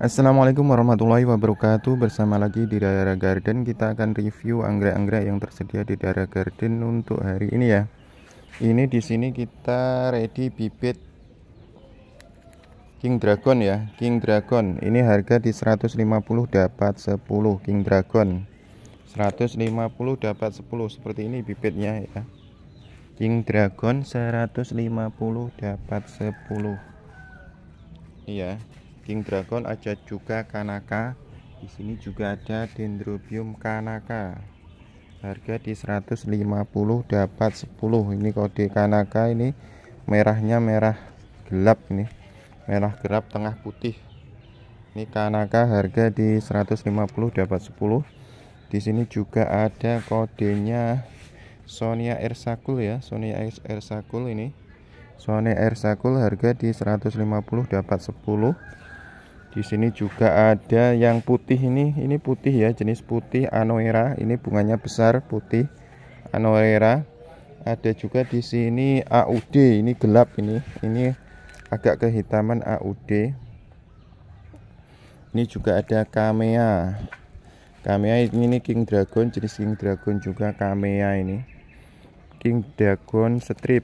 Assalamualaikum warahmatullahi wabarakatuh Bersama lagi di daerah garden Kita akan review anggrek-anggrek yang tersedia di daerah garden untuk hari ini ya Ini di sini kita ready bibit King Dragon ya King Dragon Ini harga di 150 dapat 10 King Dragon 150 dapat 10 Seperti ini bibitnya ya King Dragon 150 dapat 10 Iya King Dragon ada juga Kanaka. Di sini juga ada Dendrobium Kanaka. Harga di 150 dapat 10. Ini kode Kanaka ini merahnya merah gelap ini. Merah gelap tengah putih. Ini Kanaka harga di 150 dapat 10. Di sini juga ada kodenya Sonia Ersakul ya, Sonia Ersakul ini. Sonia Air harga di 150 dapat 10 di sini juga ada yang putih ini, ini putih ya, jenis putih anoera. Ini bunganya besar putih anoera. Ada juga di sini AUD, ini gelap ini. Ini agak kehitaman AUD. Ini juga ada kamea. Kamea ini ini King Dragon, jenis King Dragon juga kamea ini. King Dragon strip.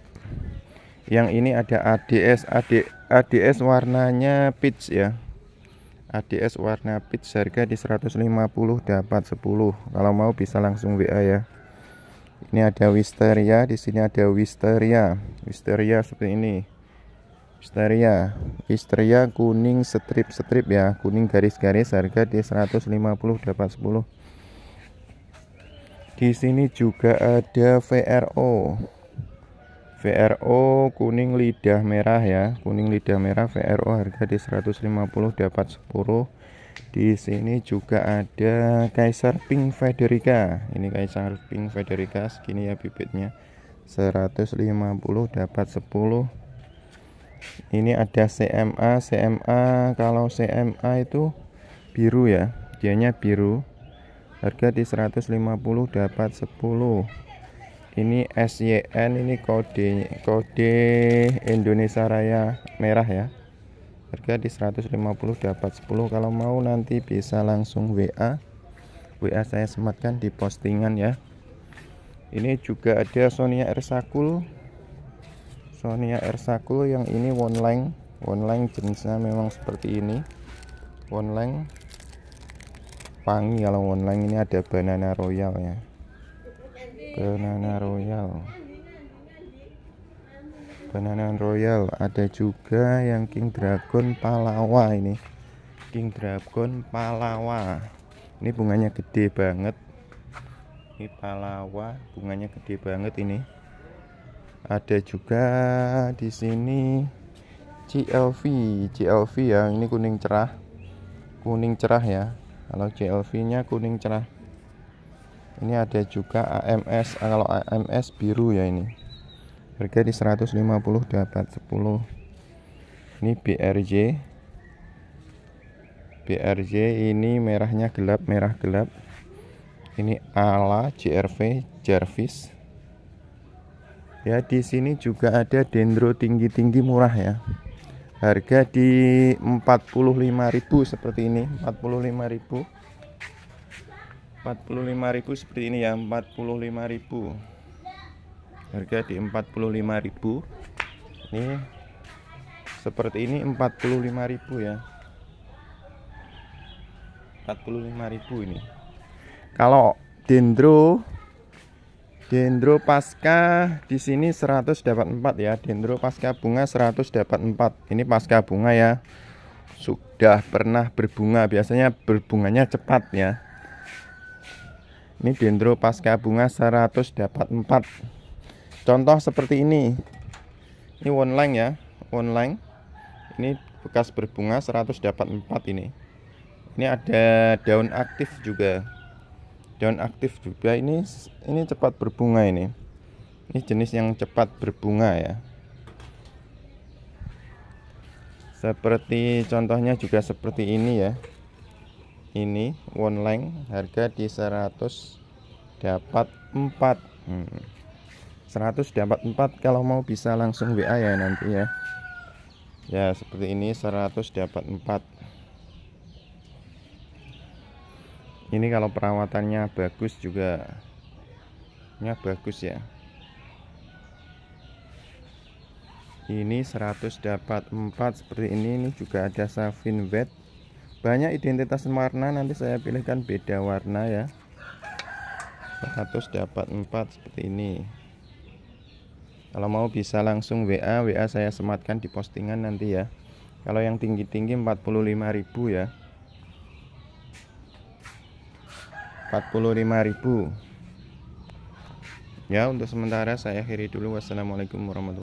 Yang ini ada ADS, AD, ADS warnanya peach ya ADS warna peach harga di 150 dapat 10 kalau mau bisa langsung WA ya ini ada wisteria di sini ada wisteria wisteria seperti ini wisteria wisteria kuning strip-strip ya kuning garis-garis harga di 150 dapat 10 di sini juga ada VRO VRO kuning lidah merah ya kuning lidah merah VRO harga di 150 dapat 10 di sini juga ada Kaisar Pink Federica ini Kaisar Pink Federica segini ya bibitnya 150 dapat 10 ini ada CMA CMA kalau CMA itu biru ya dianya biru harga di 150 dapat 10 ini SYN ini kode kode Indonesia Raya merah ya harga di 150 dapat 10 kalau mau nanti bisa langsung WA WA saya sematkan di postingan ya ini juga ada Sonia Ersakul Sonia Ersakul yang ini online online jenisnya memang seperti ini online pangi kalau online ini ada banana royal ya banana royal banana royal ada juga yang king dragon palawa ini king dragon palawa ini bunganya gede banget ini palawa bunganya gede banget ini ada juga di sini CLV CLV ya ini kuning cerah kuning cerah ya kalau CLV nya kuning cerah ini ada juga AMS ah, kalau AMS biru ya ini harga di 150 dapat 10 ini BRJ BRJ ini merahnya gelap merah gelap ini ala JRV Jarvis ya di sini juga ada dendro tinggi-tinggi murah ya harga di 45.000 seperti ini 45.000 45.000 seperti ini ya 45.000 harga di 45.000 ini seperti ini 45.000 ya 45.000 ini kalau dendro dendro pasca di sini 100 dapat 4 ya dendro pasca bunga 100 dapat 4 ini pasca bunga ya sudah pernah berbunga biasanya berbunganya cepat ya ini dendro pasca bunga 100 dapat 4 contoh seperti ini ini online ya online. ini bekas berbunga 100 dapat 4 ini ini ada daun aktif juga daun aktif juga ini ini cepat berbunga ini ini jenis yang cepat berbunga ya seperti contohnya juga seperti ini ya ini one length harga di 100 dapat 4 hmm. 100 dapat 4 kalau mau bisa langsung WA ya nanti ya ya seperti ini 100 dapat 4 ini kalau perawatannya bagus juga nya bagus ya ini 100 dapat 4 seperti ini ini juga ada savin wet banyak identitas warna nanti saya pilihkan beda warna ya 100 dapat 4 seperti ini kalau mau bisa langsung WA WA saya sematkan di postingan nanti ya kalau yang tinggi-tinggi 45.000 ya 45.000 ya untuk sementara saya akhiri dulu wassalamualaikum warahmatullahi